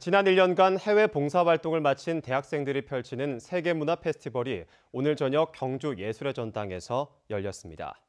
지난 1년간 해외 봉사활동을 마친 대학생들이 펼치는 세계문화 페스티벌이 오늘 저녁 경주 예술의 전당에서 열렸습니다.